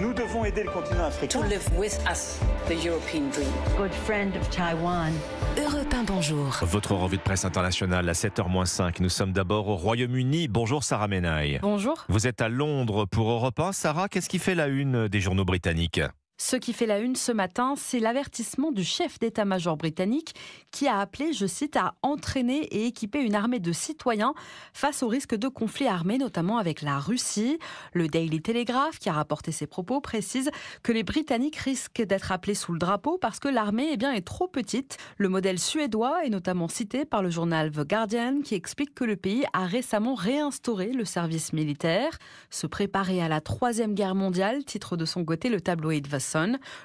Nous devons aider le continent africain. To live with us, the European dream. Good friend of Taiwan. Europe bonjour. Votre revue de presse internationale à 7h-5. Nous sommes d'abord au Royaume-Uni. Bonjour Sarah Menaille. Bonjour. Vous êtes à Londres pour Europe 1. Sarah, qu'est-ce qui fait la une des journaux britanniques ce qui fait la une ce matin, c'est l'avertissement du chef d'état-major britannique qui a appelé, je cite, à entraîner et équiper une armée de citoyens face au risque de conflits armés, notamment avec la Russie. Le Daily Telegraph, qui a rapporté ces propos, précise que les Britanniques risquent d'être appelés sous le drapeau parce que l'armée est eh bien, est trop petite. Le modèle suédois est notamment cité par le journal The Guardian qui explique que le pays a récemment réinstauré le service militaire. Se préparer à la Troisième Guerre mondiale, titre de son côté le tabloïd de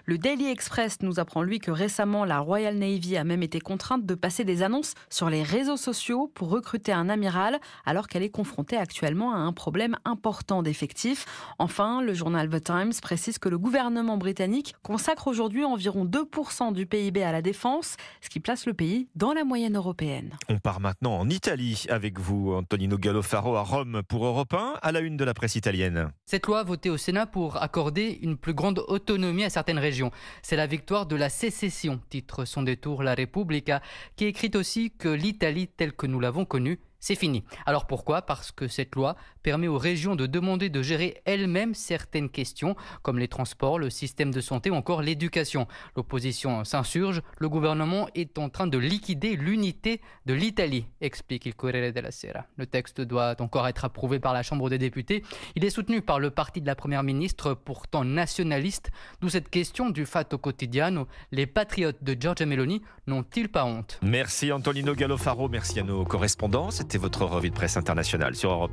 le Daily Express nous apprend, lui, que récemment, la Royal Navy a même été contrainte de passer des annonces sur les réseaux sociaux pour recruter un amiral, alors qu'elle est confrontée actuellement à un problème important d'effectifs. Enfin, le journal The Times précise que le gouvernement britannique consacre aujourd'hui environ 2% du PIB à la défense, ce qui place le pays dans la moyenne européenne. On part maintenant en Italie avec vous, Antonino Gallofaro, à Rome pour Europe 1, à la une de la presse italienne. Cette loi votée au Sénat pour accorder une plus grande autonomie à certaines régions. C'est la victoire de la sécession, titre son détour La Repubblica, qui écrit aussi que l'Italie telle que nous l'avons connue c'est fini. Alors pourquoi Parce que cette loi permet aux régions de demander de gérer elles-mêmes certaines questions, comme les transports, le système de santé ou encore l'éducation. L'opposition s'insurge, le gouvernement est en train de liquider l'unité de l'Italie, explique il Corriere della Sera. Le texte doit encore être approuvé par la Chambre des députés. Il est soutenu par le parti de la Première ministre, pourtant nationaliste, d'où cette question du fatto quotidiano. Les patriotes de Giorgia Meloni n'ont-ils pas honte Merci Antonino Gallofaro, merci à nos correspondants. C'est votre revue de presse internationale sur Europe.